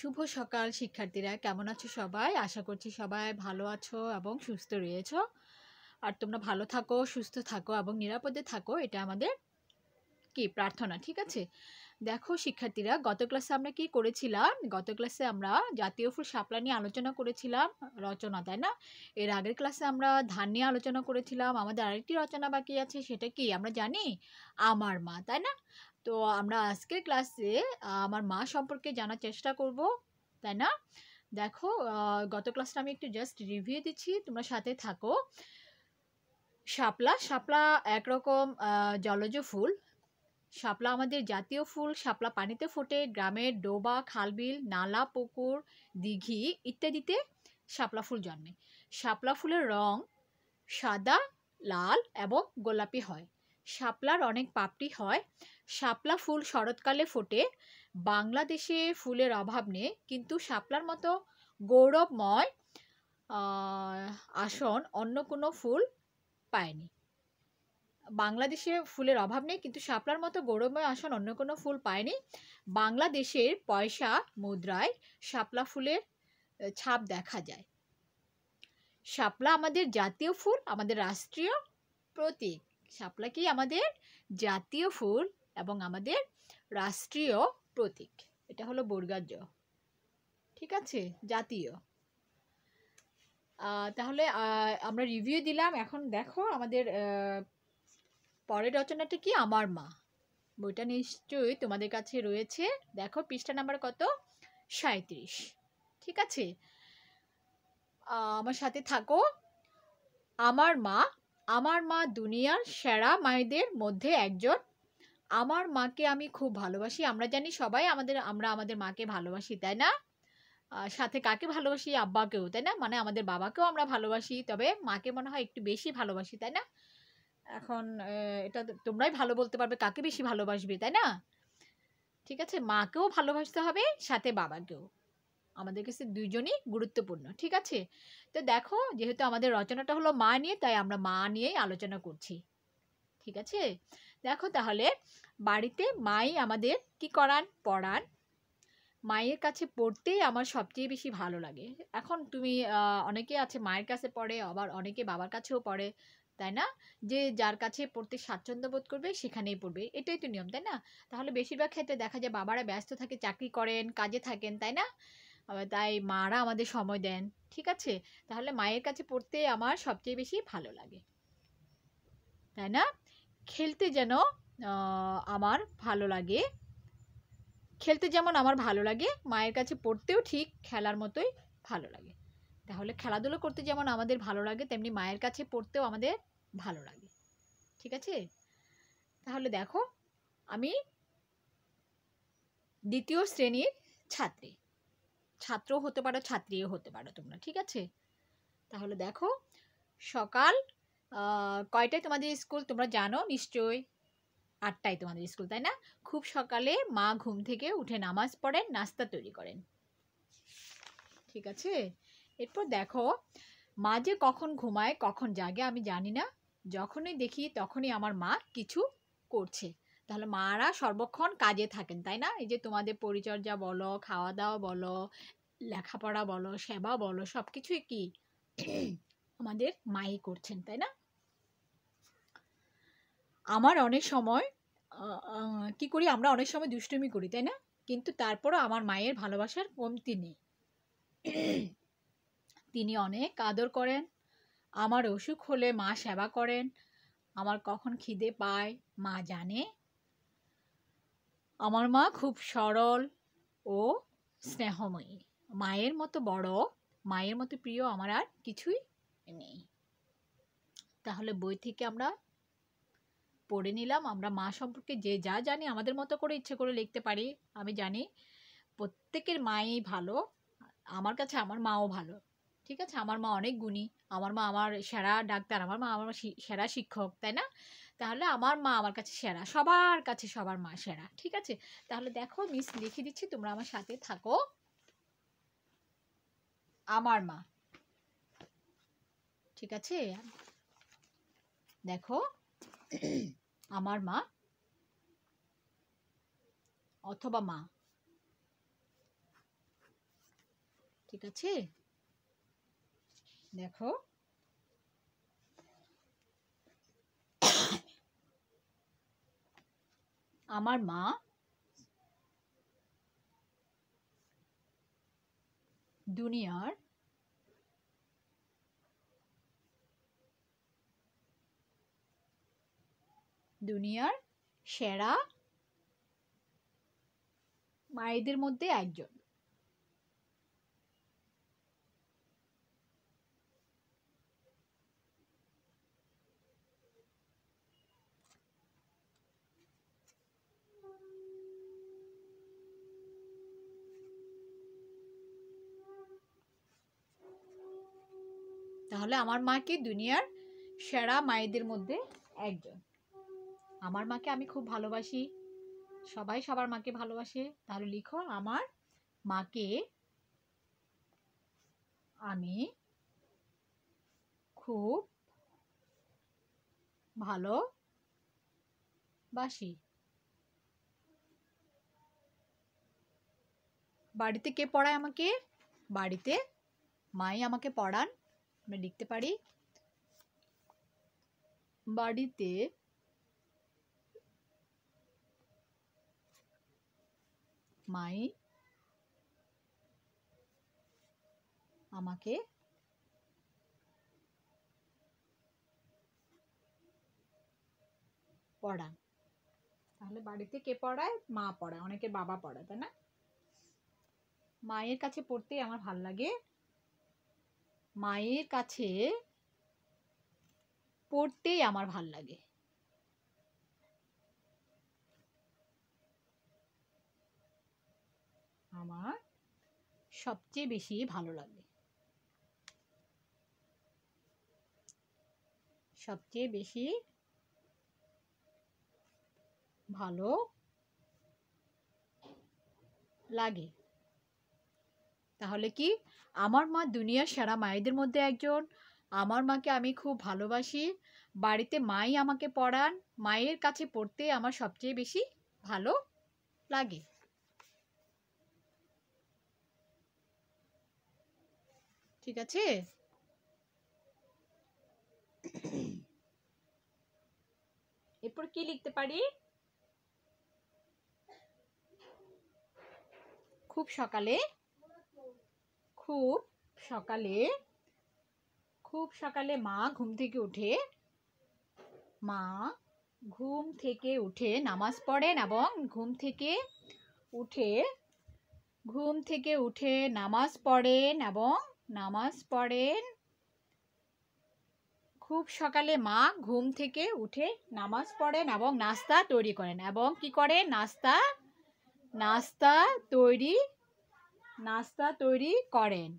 শুভ সকাল শিক্ষার্থীরা কেমন আছো সবাই আশা করছি সবাই ভালো আছো এবং সুস্থ রয়েছ আর তোমরা ভালো থাকো সুস্থ থাকো এবং নিরাপদে থাকো এটা আমাদের কি প্রার্থনা ঠিক আছে দেখো শিক্ষার্থীরা গত ক্লাসে আমরা কি করেছিলাম গত ক্লাসে আমরা জাতীয় ফুল শাপলা নিয়ে আলোচনা করেছিলাম রচনা তাই না এর আগের ক্লাসে আমরা ধান নিয়ে আলোচনা করেছিলাম আমাদের আরেকটি রচনা বাকি আছে সেটা কি আমরা জানি আমার মা তাই না তো আমরা আজকের ক্লাসে আমার মা সম্পর্কে জানার চেষ্টা করব তাই না দেখো গত ক্লাসটা আমি একটু জাস্ট রিভিউ দিচ্ছি তোমরা সাথে থাকো শাপলা শাপলা একরকম জলজ ফুল শাপলা আমাদের জাতীয় ফুল শাপলা পানিতে ফোটে গ্রামের ডোবা খালবিল নালা পুকুর দিঘি ইত্যাদিতে শাপলা ফুল জন্মে শাপলা ফুলের রং সাদা লাল এবং গোলাপি হয় শাপলার অনেক পাপড়ি হয় শাপলা ফুল শরৎকালে ফোটে বাংলাদেশে ফুলের অভাব নেই কিন্তু শাপলার মতো গৌরবময় আসন অন্য কোনো ফুল পায়নি বাংলাদেশে ফুলের অভাব নেই কিন্তু শাপলার মতো গৌরবময় আসন অন্য কোনো ফুল পায়নি বাংলাদেশের পয়সা মুদ্রায় শাপলা ফুলের ছাপ দেখা যায় শাপলা আমাদের জাতীয় ফুল আমাদের রাষ্ট্রীয় প্রতীক শাপলা কি আমাদের জাতীয় ফুল এবং আমাদের রাষ্ট্রীয় প্রতীক এটা হলো বর্গার্য ঠিক আছে জাতীয় তাহলে আমরা রিভিউ দিলাম এখন দেখো আমাদের পরের রচনাটা কি আমার মা বইটা নিশ্চয়ই তোমাদের কাছে রয়েছে দেখো পৃষ্ঠা নাম্বার কত সাঁত্রিশ ঠিক আছে আমার সাথে থাকো আমার মা আমার মা দুনিয়ার সেরা মায়েদের মধ্যে একজন আমার মাকে আমি খুব ভালোবাসি আমরা জানি সবাই আমাদের আমরা আমাদের মাকে ভালোবাসি তাই না সাথে কাকে ভালোবাসি আব্বাকেও তাই না মানে আমাদের বাবাকেও আমরা ভালোবাসি তবে মাকে মনে হয় একটু বেশি ভালোবাসি তাই না এখন এটা তোমরাই ভালো বলতে পারবে কাকে বেশি ভালোবাসবে তাই না ঠিক আছে মাকেও ভালোবাসতে হবে সাথে বাবাকেও আমাদের কাছে দুজনই গুরুত্বপূর্ণ ঠিক আছে তো দেখো যেহেতু আমাদের রচনাটা হলো মা নিয়ে তাই আমরা মা নিয়েই আলোচনা করছি ঠিক আছে দেখো তাহলে বাড়িতে মাই আমাদের কি করান পড়ান মায়ের কাছে পড়তেই আমার সবচেয়ে বেশি ভালো লাগে এখন তুমি অনেকে আছে মায়ের কাছে পড়ে আবার অনেকে বাবার কাছেও পড়ে তাই না যে যার কাছে পড়তে স্বাচ্ছন্দ্য বোধ করবে সেখানেই পড়বে এটাই তো নিয়ম তাই না তাহলে বেশিরভাগ ক্ষেত্রে দেখা যায় বাবারা ব্যস্ত থাকে চাকরি করেন কাজে থাকেন তাই না তাই মারা আমাদের সময় দেন ঠিক আছে তাহলে মায়ের কাছে পড়তে আমার সবচেয়ে বেশি ভালো লাগে তাই না খেলতে যেন আমার ভালো লাগে খেলতে যেমন আমার ভালো লাগে মায়ের কাছে পড়তেও ঠিক খেলার মতোই ভালো লাগে তাহলে খেলাধুলো করতে যেমন আমাদের ভালো লাগে তেমনি মায়ের কাছে পড়তেও আমাদের ভালো লাগে ঠিক আছে তাহলে দেখো আমি দ্বিতীয় শ্রেণীর ছাত্রী ছাত্র হতে পারো ছাত্রীও হতে পারো তোমরা ঠিক আছে তাহলে দেখো সকাল কয়টায় তোমাদের স্কুল তোমরা জানো নিশ্চয়ই আটটায় তোমাদের স্কুল তাই না খুব সকালে মা ঘুম থেকে উঠে নামাজ পড়েন নাস্তা তৈরি করেন ঠিক আছে এরপর দেখো মা যে কখন ঘুমায় কখন জাগে আমি জানি না যখনই দেখি তখনই আমার মা কিছু করছে তাহলে মারা সর্বক্ষণ কাজে থাকেন তাই না এই যে তোমাদের পরিচর্যা বলো খাওয়া দাওয়া বলো লেখাপড়া বলো সেবা বলো সব কিছুই কি আমাদের মাই করছেন তাই না আমার অনেক সময় কি করি আমরা অনেক সময় দুষ্টুমি করি তাই না কিন্তু তারপরও আমার মায়ের ভালোবাসার কমতি নেই তিনি অনেক আদর করেন আমার অসুখ হলে মা সেবা করেন আমার কখন খিদে পায় মা জানে আমার মা খুব সরল ও স্নেহময়ী মায়ের মতো বড় মায়ের মতো প্রিয় আমার আর কিছুই নেই তাহলে বই থেকে আমরা পড়ে নিলাম আমরা মা সম্পর্কে যে যা জানি আমাদের মতো করে ইচ্ছে করে লিখতে পারি আমি জানি প্রত্যেকের মাই ভালো আমার কাছে আমার মাও ভালো ঠিক আছে আমার মা অনেক গুণী আমার মা আমার সেরা ডাক্তার আমার মা আমার সেরা শিক্ষক তাই না তাহলে আমার মা আমার কাছে সেরা সবার কাছে সবার মা সেরা ঠিক আছে তাহলে দেখো মিস লিখে দিচ্ছি তোমরা আমার সাথে থাকো আমার মা ঠিক আছে দেখো আমার মা অথবা মা ঠিক আছে দেখো আমার মা দুনিয়ার দুনিয়ার সেরা মায়েদের মধ্যে একজন তাহলে আমার মাকে দুনিয়ার সেরা মায়েদের মধ্যে একজন আমার মাকে আমি খুব ভালোবাসি সবাই সবার মাকে ভালোবাসে তাহলে লিখো আমার মাকে আমি খুব ভালো বাসি বাড়িতে কে পড়ায় আমাকে বাড়িতে মাই আমাকে পড়ান আমরা লিখতে পারি বাড়িতে মাই আমাকে পড়ান তাহলে বাড়িতে কে পড়ায় মা পড়ায় অনেকে বাবা পড়ায় তাই না মায়ের কাছে পড়তে আমার ভাল লাগে মায়ের কাছে পড়তেই আমার ভাল লাগে আমার সবচেয়ে বেশি ভালো লাগে সবচেয়ে বেশি ভালো লাগে তাহলে কি আমার মা দুনিয়ার সেরা মায়েদের মধ্যে একজন আমার মাকে আমি খুব ভালোবাসি বাড়িতে মাই আমাকে পড়ান মায়ের কাছে পড়তে আমার সবচেয়ে বেশি ভালো লাগে ঠিক আছে এরপর কি লিখতে পারি খুব সকালে খুব সকালে খুব সকালে মা ঘুম থেকে উঠে মা ঘুম থেকে উঠে নামাজ পড়েন এবং ঘুম থেকে উঠে ঘুম থেকে উঠে নামাজ পড়েন এবং নামাজ পড়েন খুব সকালে মা ঘুম থেকে উঠে নামাজ পড়েন এবং নাস্তা তৈরি করেন এবং কি করেন নাস্তা নাস্তা তৈরি নাস্তা তৈরি করেন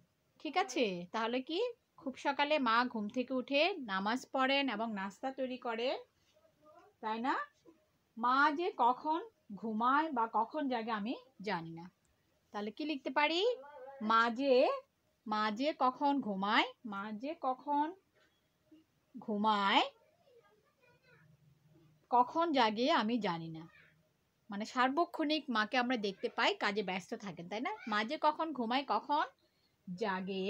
ঠিক আছে তাহলে কি খুব সকালে মা ঘুম থেকে উঠে নামাজ পড়েন এবং নাস্তা তৈরি করেন তাই না মা যে কখন ঘুমায় বা কখন জাগে আমি জানি না তাহলে কি লিখতে পারি মা যে মা যে কখন ঘুমায় মা যে কখন ঘুমায় কখন জাগে আমি জানি না মানে সার্বক্ষণিক মাকে আমরা দেখতে পাই কাজে ব্যস্ত থাকেন তাই না মা যে কখন ঘুমায় কখন জাগে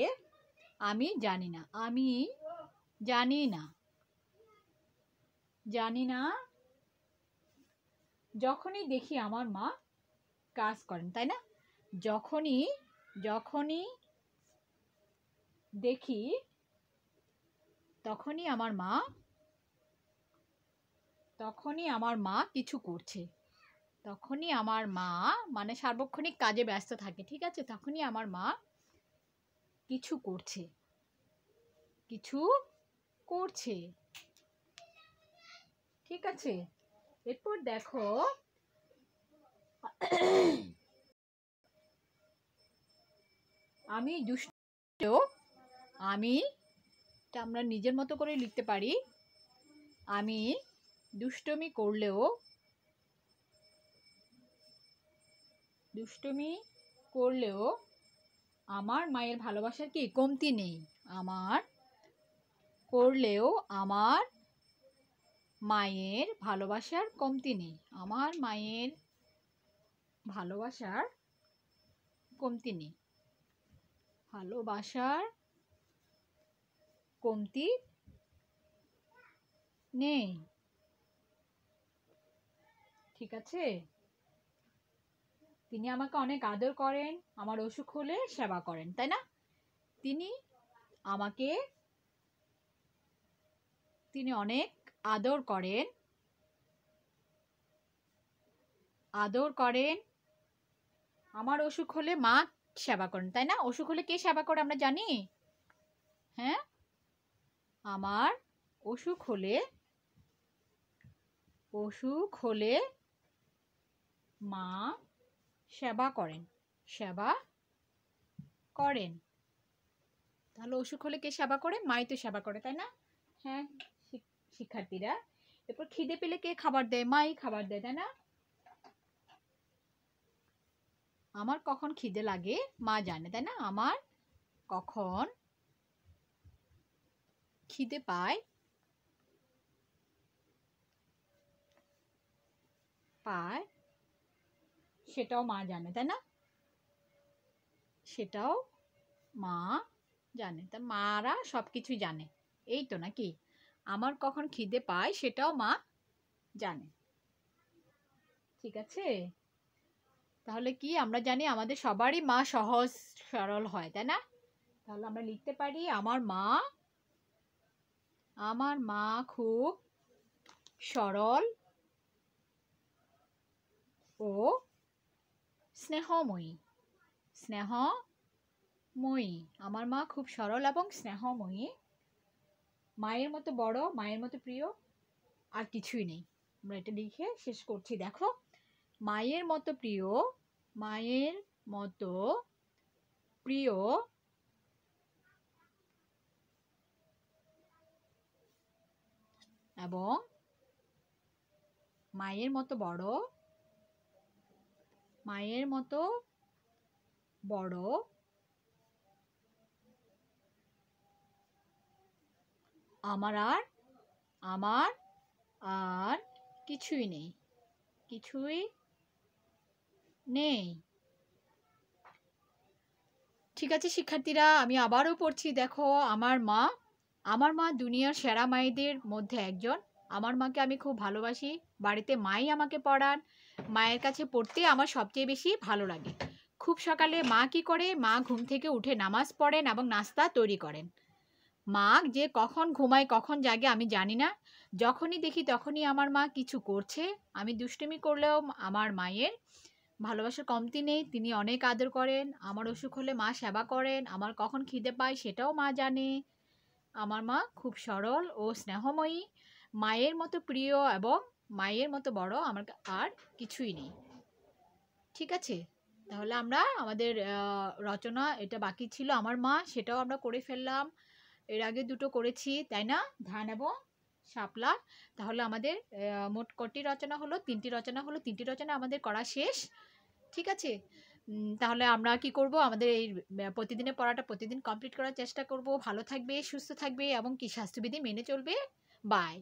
আমি জানি না আমি জানি না জানি না যখনই দেখি আমার মা কাজ করেন তাই না যখনই যখনই দেখি তখনই আমার মা তখনই আমার মা কিছু করছে তখনই আমার মা মানে সার্বক্ষণিক কাজে ব্যস্ত থাকে ঠিক আছে তখনই আমার মা কিছু করছে কিছু করছে ঠিক আছে এরপর দেখো আমি দুষ্ট আমি আমরা নিজের মতো করে লিখতে পারি আমি দুষ্টমি করলেও দুষ্টুমি করলেও আমার মায়ের ভালোবাসার কি কমতি নেই আমার করলেও আমার মায়ের ভালোবাসার কমতি নেই আমার মায়ের ভালোবাসার কমতি নেই ভালোবাসার কমতি নেই ঠিক আছে তিনি আমাকে অনেক আদর করেন আমার অসুখ হলে সেবা করেন তাই না তিনি আমাকে তিনি অনেক আদর করেন আদর করেন আমার অসুখ হলে মা সেবা করেন তাই না অসুখ হলে কে সেবা করে আমরা জানি হ্যাঁ আমার অসুখ হলে অসুখ হলে মা সেবা করেন সেবা করেন তাহলে অসুখ হলে কে সেবা করে মাই তো সেবা করে তাই না হ্যাঁ শিক্ষার্থীরা এরপর খিদে পেলে কে খাবার দেয় মাই খাবার দেয় তাই না আমার কখন খিদে লাগে মা জানে তাই না আমার কখন খিদে পায় পায় সেটাও মা জানে তাই না সেটাও মা জানে তা মারা সব কিছুই জানে এই তো নাকি আমার কখন খিদে পায় সেটাও মা জানে ঠিক আছে তাহলে কি আমরা জানি আমাদের সবারই মা সহজ সরল হয় তাই না তাহলে আমরা লিখতে পারি আমার মা আমার মা খুব সরল ও স্নেহময়ী স্নেহময়ী আমার মা খুব সরল এবং স্নেহময়ী মায়ের মতো বড় মায়ের মতো প্রিয় আর কিছুই নেই আমরা এটা লিখে শেষ করছি দেখো মায়ের মতো প্রিয় মায়ের মতো প্রিয় এবং মায়ের মতো বড় মায়ের মতো বড় আমার আর আমার আর কিছুই নেই কিছুই নেই ঠিক আছে শিক্ষার্থীরা আমি আবারও পড়ছি দেখো আমার মা আমার মা দুনিয়ার সেরা মায়েদের মধ্যে একজন আমার মাকে আমি খুব ভালোবাসি বাড়িতে মাই আমাকে পড়ান মায়ের কাছে পড়তে আমার সবচেয়ে বেশি ভালো লাগে খুব সকালে মা কি করে মা ঘুম থেকে উঠে নামাজ পড়েন এবং নাস্তা তৈরি করেন মা যে কখন ঘুমায় কখন জাগে আমি জানি না যখনই দেখি তখনই আমার মা কিছু করছে আমি দুষ্টুমি করলেও আমার মায়ের ভালোবাসার কমতি নেই তিনি অনেক আদর করেন আমার অসুখ হলে মা সেবা করেন আমার কখন খিদে পায় সেটাও মা জানে আমার মা খুব সরল ও স্নেহময়ী মায়ের মতো প্রিয় এবং মায়ের মতো বড় আমার আর কিছুই নেই ঠিক আছে তাহলে আমরা আমাদের রচনা এটা বাকি ছিল আমার মা সেটাও আমরা করে ফেললাম এর আগে দুটো করেছি তাই না ধান এবং শাপলা তাহলে আমাদের মোট কটি রচনা হলো তিনটি রচনা হলো তিনটি রচনা আমাদের করা শেষ ঠিক আছে তাহলে আমরা কি করব আমাদের এই প্রতিদিনের পড়াটা প্রতিদিন কমপ্লিট করার চেষ্টা করব ভালো থাকবে সুস্থ থাকবে এবং কি স্বাস্থ্যবিধি মেনে চলবে বাই